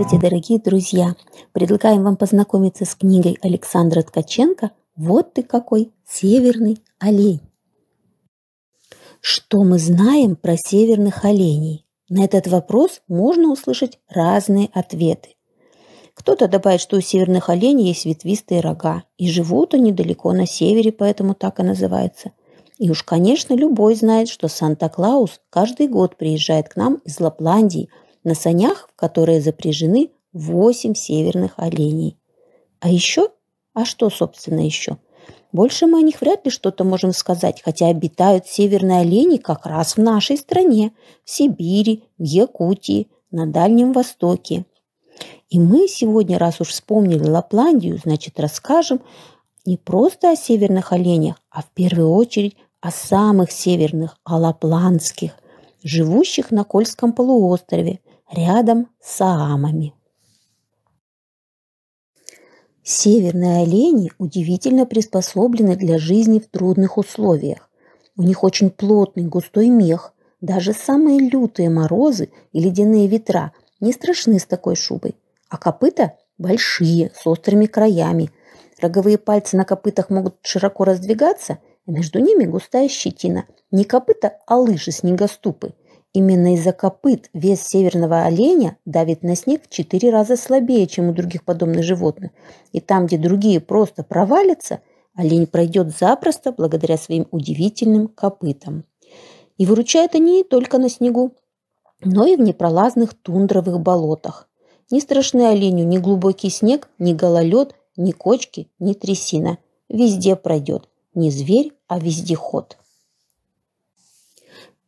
Здравствуйте, дорогие друзья! Предлагаем вам познакомиться с книгой Александра Ткаченко «Вот ты какой северный олень». Что мы знаем про северных оленей? На этот вопрос можно услышать разные ответы. Кто-то добавит, что у северных оленей есть ветвистые рога, и живут они далеко на севере, поэтому так и называется. И уж, конечно, любой знает, что Санта-Клаус каждый год приезжает к нам из Лапландии – на санях, в которые запряжены восемь северных оленей. А еще? А что, собственно, еще? Больше мы о них вряд ли что-то можем сказать, хотя обитают северные олени как раз в нашей стране, в Сибири, в Якутии, на Дальнем Востоке. И мы сегодня, раз уж вспомнили Лапландию, значит, расскажем не просто о северных оленях, а в первую очередь о самых северных, о лапландских – живущих на Кольском полуострове, рядом с Саамами. Северные олени удивительно приспособлены для жизни в трудных условиях. У них очень плотный густой мех. Даже самые лютые морозы и ледяные ветра не страшны с такой шубой. А копыта большие, с острыми краями. Роговые пальцы на копытах могут широко раздвигаться между ними густая щетина. Не копыта, а лыжи снегоступы. Именно из-за копыт вес северного оленя давит на снег в четыре раза слабее, чем у других подобных животных. И там, где другие просто провалятся, олень пройдет запросто благодаря своим удивительным копытам. И выручают они не только на снегу, но и в непролазных тундровых болотах. Не страшны оленю ни глубокий снег, ни гололед, ни кочки, ни трясина. Везде пройдет не зверь, а вездеход.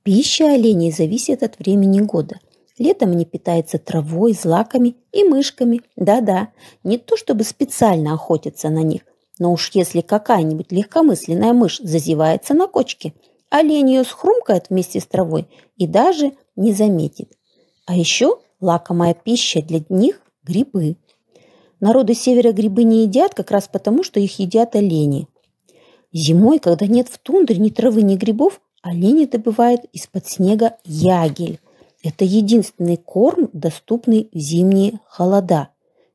Пища оленей зависит от времени года. Летом они питаются травой, злаками и мышками. Да-да, не то чтобы специально охотятся на них, но уж если какая-нибудь легкомысленная мышь зазевается на кочке, олень ее схрумкает вместе с травой и даже не заметит. А еще лакомая пища для них – грибы. Народы севера грибы не едят как раз потому, что их едят олени – Зимой, когда нет в тундре ни травы, ни грибов, олени добывают из-под снега ягель. Это единственный корм, доступный в зимние холода.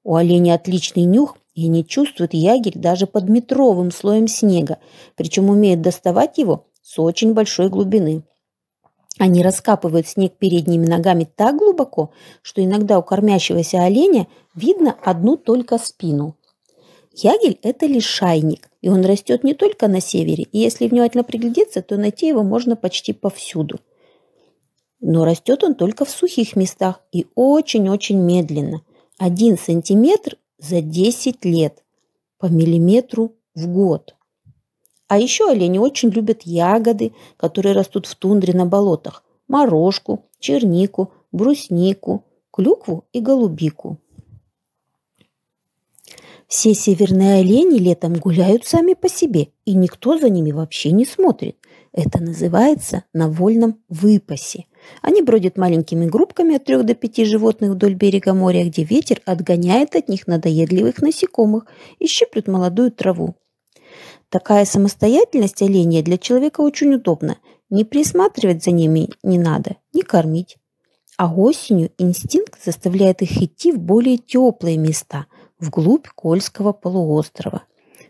У оленей отличный нюх, и они чувствуют ягель даже под метровым слоем снега, причем умеют доставать его с очень большой глубины. Они раскапывают снег передними ногами так глубоко, что иногда у кормящегося оленя видно одну только спину. Ягель – это лишайник, и он растет не только на севере, и если внимательно приглядеться, то найти его можно почти повсюду. Но растет он только в сухих местах и очень-очень медленно. Один сантиметр за 10 лет, по миллиметру в год. А еще олени очень любят ягоды, которые растут в тундре на болотах. Морожку, чернику, бруснику, клюкву и голубику. Все северные олени летом гуляют сами по себе, и никто за ними вообще не смотрит. Это называется на вольном выпасе. Они бродят маленькими группками от трех до пяти животных вдоль берега моря, где ветер отгоняет от них надоедливых насекомых и щиплет молодую траву. Такая самостоятельность оленя для человека очень удобна. Не присматривать за ними не надо, не кормить. А осенью инстинкт заставляет их идти в более теплые места, вглубь Кольского полуострова.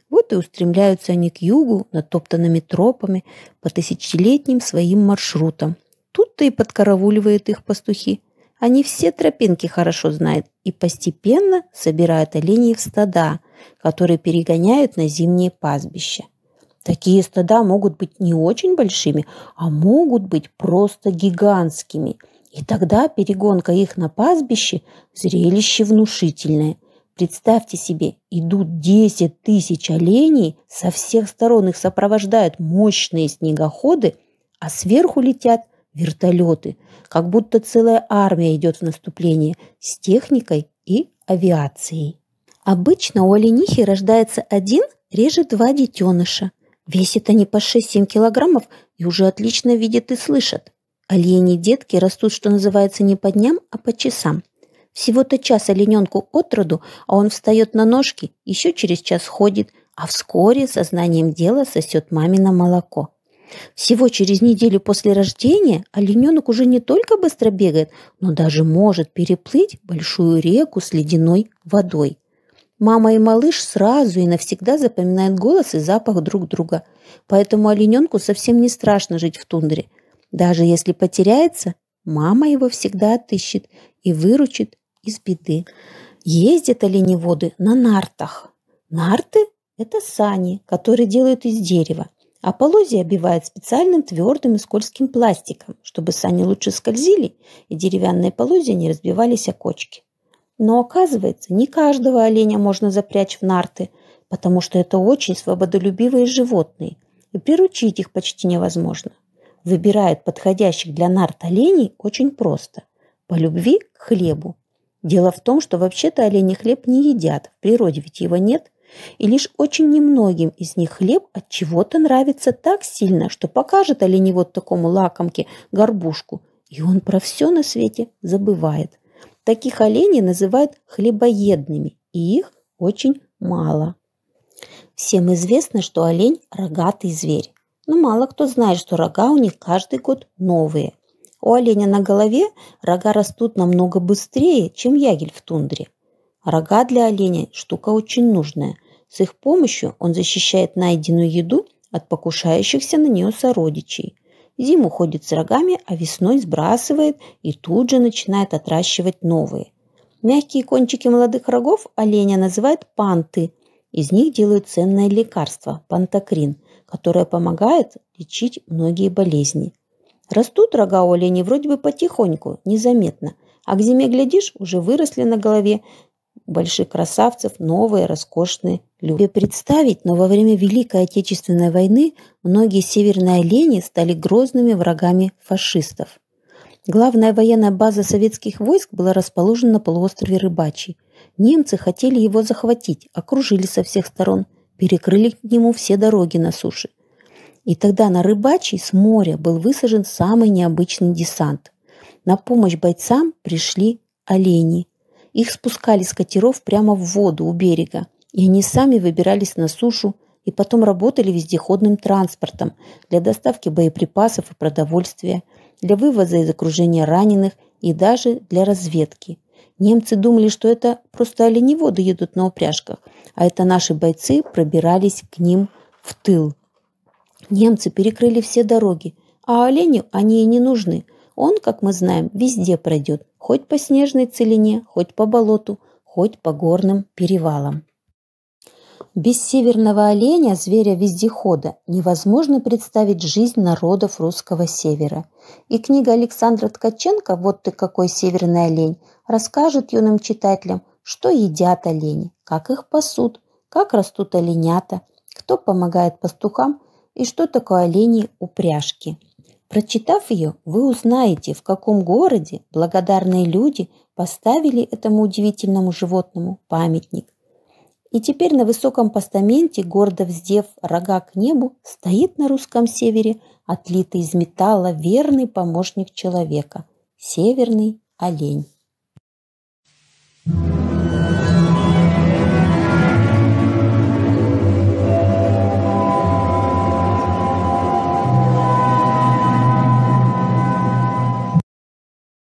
Вот и устремляются они к югу, натоптанными тропами, по тысячелетним своим маршрутам. Тут-то и подкарауливают их пастухи. Они все тропинки хорошо знают и постепенно собирают оленей в стада, которые перегоняют на зимние пастбища. Такие стада могут быть не очень большими, а могут быть просто гигантскими. И тогда перегонка их на пастбище – зрелище внушительное. Представьте себе, идут 10 тысяч оленей, со всех сторон их сопровождают мощные снегоходы, а сверху летят вертолеты, как будто целая армия идет в наступление с техникой и авиацией. Обычно у оленихи рождается один, реже два детеныша. Весят они по 6-7 килограммов и уже отлично видят и слышат. Олени детки растут, что называется, не по дням, а по часам – всего-то час олененку от роду, а он встает на ножки, еще через час ходит, а вскоре сознанием дела сосет мамино молоко. Всего через неделю после рождения олененок уже не только быстро бегает, но даже может переплыть большую реку с ледяной водой. Мама и малыш сразу и навсегда запоминают голос и запах друг друга, поэтому олененку совсем не страшно жить в тундре. Даже если потеряется, мама его всегда отыщет и выручит, из беды. Ездят оленеводы на нартах. Нарты – это сани, которые делают из дерева, а полозья обивают специальным твердым и скользким пластиком, чтобы сани лучше скользили и деревянные полозья не разбивались о кочки. Но оказывается, не каждого оленя можно запрячь в нарты, потому что это очень свободолюбивые животные, и приручить их почти невозможно. Выбирают подходящих для нарт оленей очень просто – по любви к хлебу Дело в том, что вообще-то олени хлеб не едят, в природе ведь его нет, и лишь очень немногим из них хлеб от чего-то нравится так сильно, что покажет вот такому лакомке горбушку, и он про все на свете забывает. Таких оленей называют хлебоедными, и их очень мало. Всем известно, что олень – рогатый зверь. Но ну, мало кто знает, что рога у них каждый год новые – у оленя на голове рога растут намного быстрее, чем ягель в тундре. Рога для оленя – штука очень нужная. С их помощью он защищает найденную еду от покушающихся на нее сородичей. Зиму ходит с рогами, а весной сбрасывает и тут же начинает отращивать новые. Мягкие кончики молодых рогов оленя называют панты. Из них делают ценное лекарство – пантокрин, которое помогает лечить многие болезни. Растут рога у оленей вроде бы потихоньку, незаметно, а к зиме, глядишь, уже выросли на голове больших красавцев новые роскошные люди. Себе представить, но во время Великой Отечественной войны многие северные олени стали грозными врагами фашистов. Главная военная база советских войск была расположена на полуострове Рыбачий. Немцы хотели его захватить, окружили со всех сторон, перекрыли к нему все дороги на суше – и тогда на рыбачий с моря был высажен самый необычный десант. На помощь бойцам пришли олени. Их спускали с катеров прямо в воду у берега, и они сами выбирались на сушу и потом работали вездеходным транспортом для доставки боеприпасов и продовольствия, для вывоза из окружения раненых и даже для разведки. Немцы думали, что это просто оленеводы едут на упряжках, а это наши бойцы пробирались к ним в тыл. Немцы перекрыли все дороги, а оленю они и не нужны. Он, как мы знаем, везде пройдет, хоть по снежной целине, хоть по болоту, хоть по горным перевалам. Без северного оленя, зверя-вездехода, невозможно представить жизнь народов русского севера. И книга Александра Ткаченко «Вот ты какой северный олень» расскажет юным читателям, что едят олени, как их пасут, как растут оленята, кто помогает пастухам и что такое оленей упряжки. Прочитав ее, вы узнаете, в каком городе благодарные люди поставили этому удивительному животному памятник. И теперь на высоком постаменте, гордо вздев рога к небу, стоит на русском севере отлитый из металла верный помощник человека – северный олень. thank you